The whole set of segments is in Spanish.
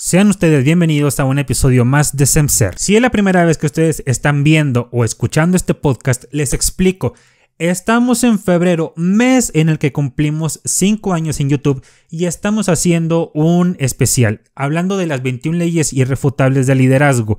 Sean ustedes bienvenidos a un episodio más de SEMSER. Si es la primera vez que ustedes están viendo o escuchando este podcast, les explico. Estamos en febrero, mes en el que cumplimos 5 años en YouTube y estamos haciendo un especial hablando de las 21 leyes irrefutables de liderazgo.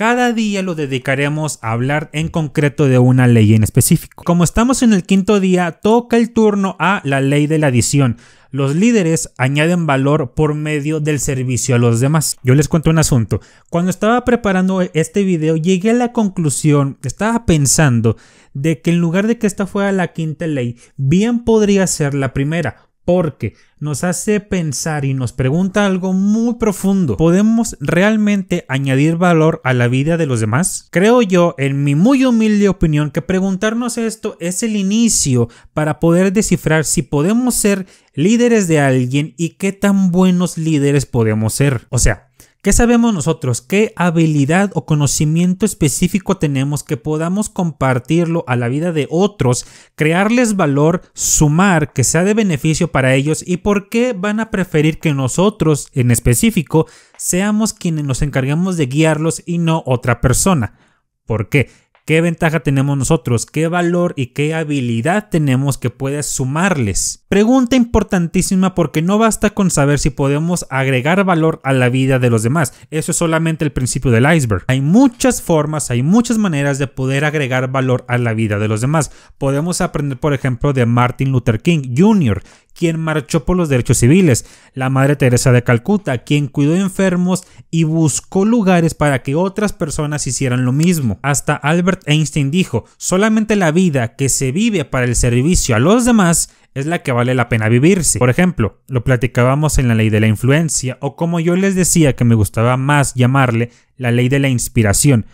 Cada día lo dedicaremos a hablar en concreto de una ley en específico. Como estamos en el quinto día, toca el turno a la ley de la adición. Los líderes añaden valor por medio del servicio a los demás. Yo les cuento un asunto. Cuando estaba preparando este video, llegué a la conclusión, estaba pensando, de que en lugar de que esta fuera la quinta ley, bien podría ser la primera porque nos hace pensar y nos pregunta algo muy profundo. ¿Podemos realmente añadir valor a la vida de los demás? Creo yo, en mi muy humilde opinión, que preguntarnos esto es el inicio para poder descifrar si podemos ser líderes de alguien y qué tan buenos líderes podemos ser. O sea, ¿Qué sabemos nosotros? ¿Qué habilidad o conocimiento específico tenemos que podamos compartirlo a la vida de otros, crearles valor, sumar, que sea de beneficio para ellos y por qué van a preferir que nosotros, en específico, seamos quienes nos encarguemos de guiarlos y no otra persona? ¿Por qué? ¿Qué ventaja tenemos nosotros? ¿Qué valor y qué habilidad tenemos que puedes sumarles? Pregunta importantísima porque no basta con saber si podemos agregar valor a la vida de los demás. Eso es solamente el principio del iceberg. Hay muchas formas, hay muchas maneras de poder agregar valor a la vida de los demás. Podemos aprender, por ejemplo, de Martin Luther King Jr., quien marchó por los derechos civiles, la Madre Teresa de Calcuta, quien cuidó enfermos y buscó lugares para que otras personas hicieran lo mismo. Hasta Albert Einstein dijo, solamente la vida que se vive para el servicio a los demás es la que vale la pena vivirse. Por ejemplo, lo platicábamos en la ley de la influencia o como yo les decía que me gustaba más llamarle la ley de la inspiración.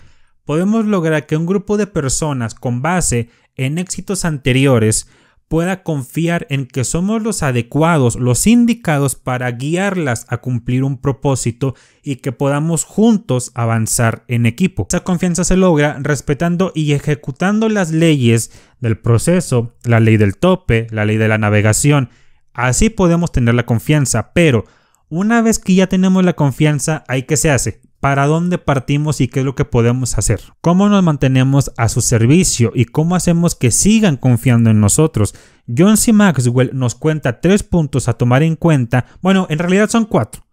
Podemos lograr que un grupo de personas con base en éxitos anteriores pueda confiar en que somos los adecuados, los indicados para guiarlas a cumplir un propósito y que podamos juntos avanzar en equipo. Esa confianza se logra respetando y ejecutando las leyes del proceso, la ley del tope, la ley de la navegación. Así podemos tener la confianza, pero una vez que ya tenemos la confianza, hay qué se hace? para dónde partimos y qué es lo que podemos hacer, cómo nos mantenemos a su servicio y cómo hacemos que sigan confiando en nosotros. John C. Maxwell nos cuenta tres puntos a tomar en cuenta, bueno, en realidad son cuatro,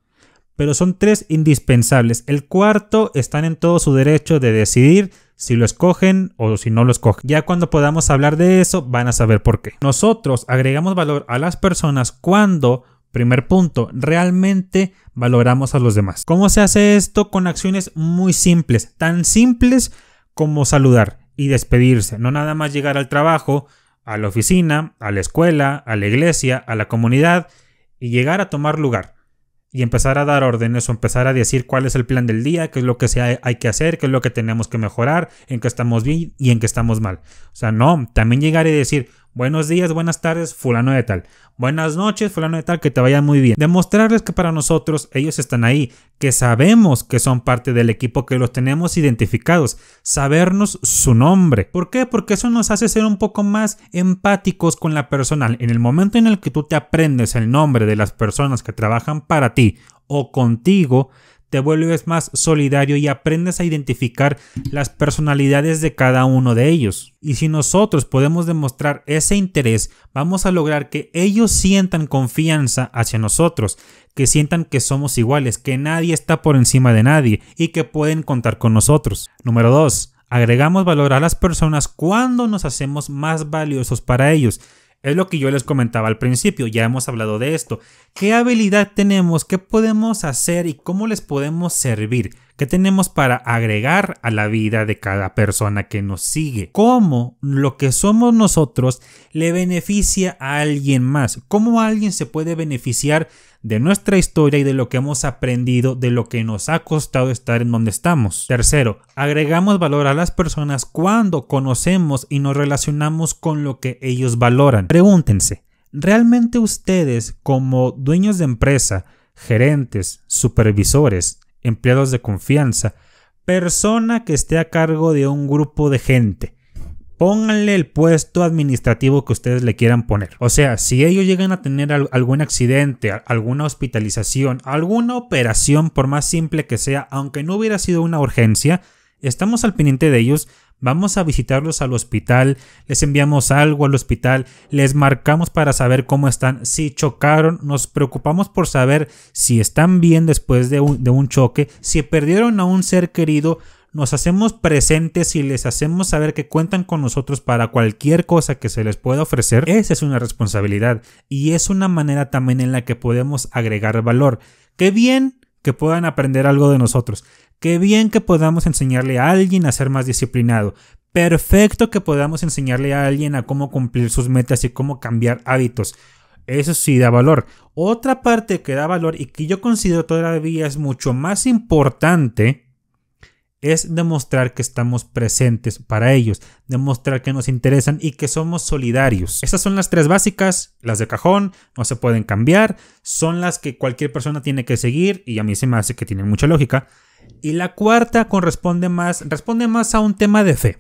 pero son tres indispensables. El cuarto están en todo su derecho de decidir si lo escogen o si no lo escogen. Ya cuando podamos hablar de eso van a saber por qué. Nosotros agregamos valor a las personas cuando Primer punto, realmente valoramos a los demás. ¿Cómo se hace esto? Con acciones muy simples, tan simples como saludar y despedirse, no nada más llegar al trabajo, a la oficina, a la escuela, a la iglesia, a la comunidad y llegar a tomar lugar y empezar a dar órdenes o empezar a decir cuál es el plan del día, qué es lo que hay que hacer, qué es lo que tenemos que mejorar, en qué estamos bien y en qué estamos mal. O sea, no, también llegar y decir, Buenos días, buenas tardes, fulano de tal. Buenas noches, fulano de tal, que te vaya muy bien. Demostrarles que para nosotros ellos están ahí, que sabemos que son parte del equipo, que los tenemos identificados, sabernos su nombre. ¿Por qué? Porque eso nos hace ser un poco más empáticos con la personal. En el momento en el que tú te aprendes el nombre de las personas que trabajan para ti o contigo, te vuelves más solidario y aprendes a identificar las personalidades de cada uno de ellos. Y si nosotros podemos demostrar ese interés, vamos a lograr que ellos sientan confianza hacia nosotros, que sientan que somos iguales, que nadie está por encima de nadie y que pueden contar con nosotros. Número 2. Agregamos valor a las personas cuando nos hacemos más valiosos para ellos. Es lo que yo les comentaba al principio, ya hemos hablado de esto. ¿Qué habilidad tenemos? ¿Qué podemos hacer? ¿Y cómo les podemos servir? ¿Qué tenemos para agregar a la vida de cada persona que nos sigue. ¿Cómo lo que somos nosotros le beneficia a alguien más? ¿Cómo alguien se puede beneficiar de nuestra historia y de lo que hemos aprendido, de lo que nos ha costado estar en donde estamos? Tercero, agregamos valor a las personas cuando conocemos y nos relacionamos con lo que ellos valoran. Pregúntense, ¿realmente ustedes como dueños de empresa, gerentes, supervisores, empleados de confianza, persona que esté a cargo de un grupo de gente. Pónganle el puesto administrativo que ustedes le quieran poner. O sea, si ellos llegan a tener algún accidente, alguna hospitalización, alguna operación, por más simple que sea, aunque no hubiera sido una urgencia, Estamos al pendiente de ellos, vamos a visitarlos al hospital, les enviamos algo al hospital, les marcamos para saber cómo están, si chocaron, nos preocupamos por saber si están bien después de un, de un choque, si perdieron a un ser querido, nos hacemos presentes y les hacemos saber que cuentan con nosotros para cualquier cosa que se les pueda ofrecer, esa es una responsabilidad y es una manera también en la que podemos agregar valor. Qué bien que puedan aprender algo de nosotros. Qué bien que podamos enseñarle a alguien a ser más disciplinado. Perfecto que podamos enseñarle a alguien a cómo cumplir sus metas y cómo cambiar hábitos. Eso sí da valor. Otra parte que da valor y que yo considero todavía es mucho más importante es demostrar que estamos presentes para ellos, demostrar que nos interesan y que somos solidarios. Estas son las tres básicas, las de cajón, no se pueden cambiar, son las que cualquier persona tiene que seguir y a mí se me hace que tienen mucha lógica. Y la cuarta corresponde más, responde más a un tema de fe.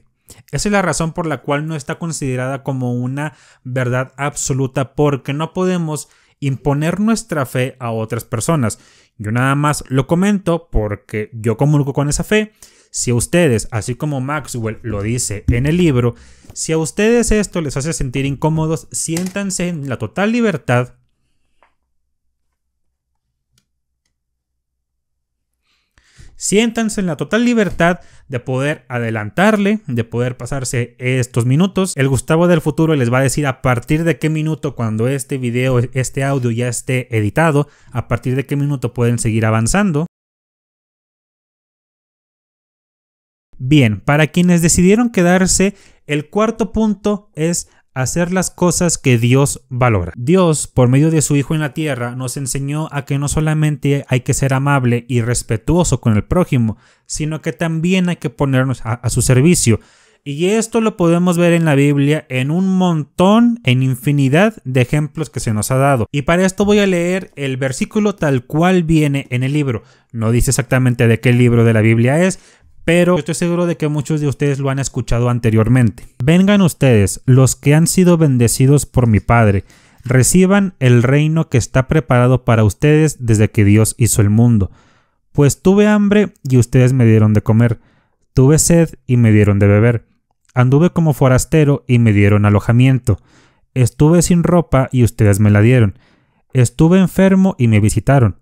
Esa es la razón por la cual no está considerada como una verdad absoluta porque no podemos imponer nuestra fe a otras personas. Yo nada más lo comento porque yo comunico con esa fe. Si a ustedes, así como Maxwell lo dice en el libro, si a ustedes esto les hace sentir incómodos, siéntanse en la total libertad siéntanse en la total libertad de poder adelantarle, de poder pasarse estos minutos. El Gustavo del futuro les va a decir a partir de qué minuto cuando este video, este audio ya esté editado, a partir de qué minuto pueden seguir avanzando. Bien, para quienes decidieron quedarse, el cuarto punto es hacer las cosas que Dios valora. Dios, por medio de su Hijo en la tierra, nos enseñó a que no solamente hay que ser amable y respetuoso con el prójimo, sino que también hay que ponernos a, su servicio. Y esto lo podemos ver en la Biblia en un montón, en infinidad de ejemplos que se nos ha dado. Y para esto voy a leer el versículo tal cual viene en el libro. No dice exactamente de qué libro de la Biblia es, pero estoy seguro de que muchos de ustedes lo han escuchado anteriormente. Vengan ustedes, los que han sido bendecidos por mi Padre, reciban el reino que está preparado para ustedes desde que Dios hizo el mundo. Pues tuve hambre y ustedes me dieron de comer, tuve sed y me dieron de beber, anduve como forastero y me dieron alojamiento, estuve sin ropa y ustedes me la dieron, estuve enfermo y me visitaron,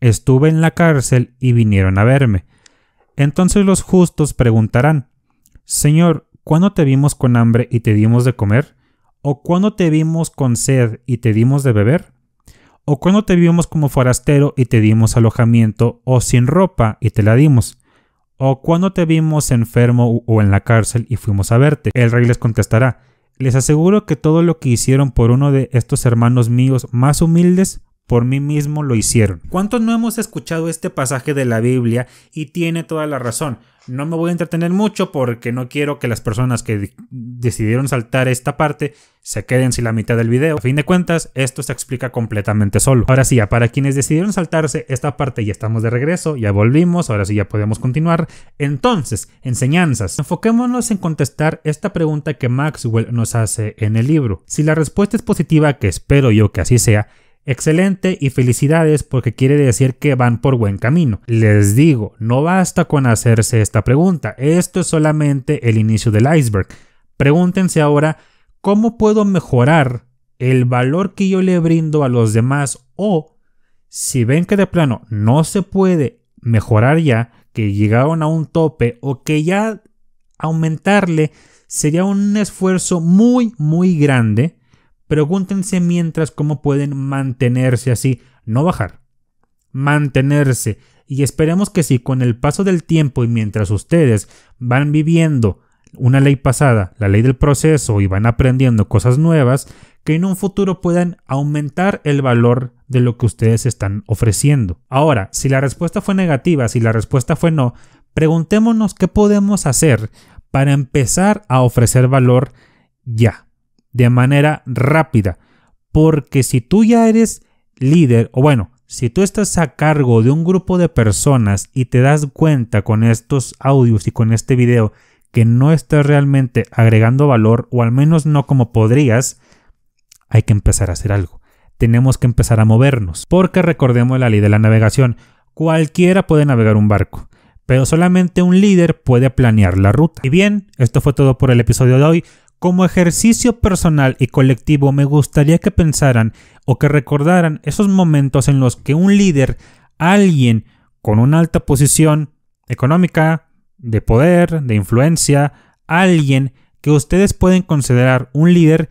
estuve en la cárcel y vinieron a verme. Entonces los justos preguntarán, Señor, ¿cuándo te vimos con hambre y te dimos de comer? ¿O cuándo te vimos con sed y te dimos de beber? ¿O cuándo te vimos como forastero y te dimos alojamiento, o sin ropa y te la dimos? ¿O cuándo te vimos enfermo o en la cárcel y fuimos a verte? El rey les contestará, les aseguro que todo lo que hicieron por uno de estos hermanos míos más humildes, por mí mismo lo hicieron. ¿Cuántos no hemos escuchado este pasaje de la Biblia y tiene toda la razón? No me voy a entretener mucho porque no quiero que las personas que decidieron saltar esta parte se queden sin la mitad del video. A fin de cuentas, esto se explica completamente solo. Ahora sí, ya para quienes decidieron saltarse esta parte ya estamos de regreso, ya volvimos, ahora sí ya podemos continuar. Entonces, enseñanzas. Enfoquémonos en contestar esta pregunta que Maxwell nos hace en el libro. Si la respuesta es positiva, que espero yo que así sea, Excelente y felicidades porque quiere decir que van por buen camino. Les digo, no basta con hacerse esta pregunta, esto es solamente el inicio del iceberg. Pregúntense ahora, ¿cómo puedo mejorar el valor que yo le brindo a los demás? O, si ven que de plano no se puede mejorar ya, que llegaron a un tope o que ya aumentarle sería un esfuerzo muy, muy grande, Pregúntense mientras cómo pueden mantenerse así, no bajar, mantenerse, y esperemos que si con el paso del tiempo y mientras ustedes van viviendo una ley pasada, la ley del proceso y van aprendiendo cosas nuevas, que en un futuro puedan aumentar el valor de lo que ustedes están ofreciendo. Ahora, si la respuesta fue negativa, si la respuesta fue no, preguntémonos qué podemos hacer para empezar a ofrecer valor ya de manera rápida. Porque si tú ya eres líder, o bueno, si tú estás a cargo de un grupo de personas y te das cuenta con estos audios y con este video que no estás realmente agregando valor, o al menos no como podrías, hay que empezar a hacer algo. Tenemos que empezar a movernos, porque recordemos la ley de la navegación. Cualquiera puede navegar un barco, pero solamente un líder puede planear la ruta. Y bien, esto fue todo por el episodio de hoy. Como ejercicio personal y colectivo me gustaría que pensaran o que recordaran esos momentos en los que un líder, alguien con una alta posición económica, de poder, de influencia, alguien que ustedes pueden considerar un líder,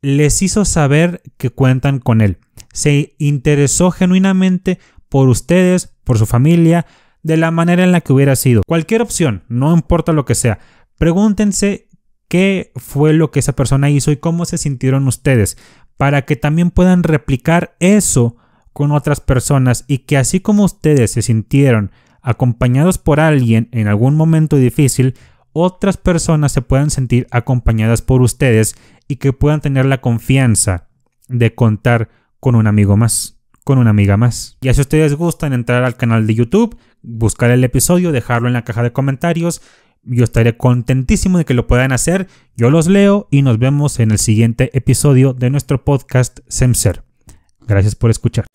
les hizo saber que cuentan con él. Se interesó genuinamente por ustedes, por su familia, de la manera en la que hubiera sido. Cualquier opción, no importa lo que sea, pregúntense qué fue lo que esa persona hizo y cómo se sintieron ustedes, para que también puedan replicar eso con otras personas y que así como ustedes se sintieron acompañados por alguien en algún momento difícil, otras personas se puedan sentir acompañadas por ustedes y que puedan tener la confianza de contar con un amigo más, con una amiga más. Ya si ustedes gustan entrar al canal de YouTube, buscar el episodio, dejarlo en la caja de comentarios yo estaré contentísimo de que lo puedan hacer. Yo los leo y nos vemos en el siguiente episodio de nuestro podcast SEMSER. Gracias por escuchar.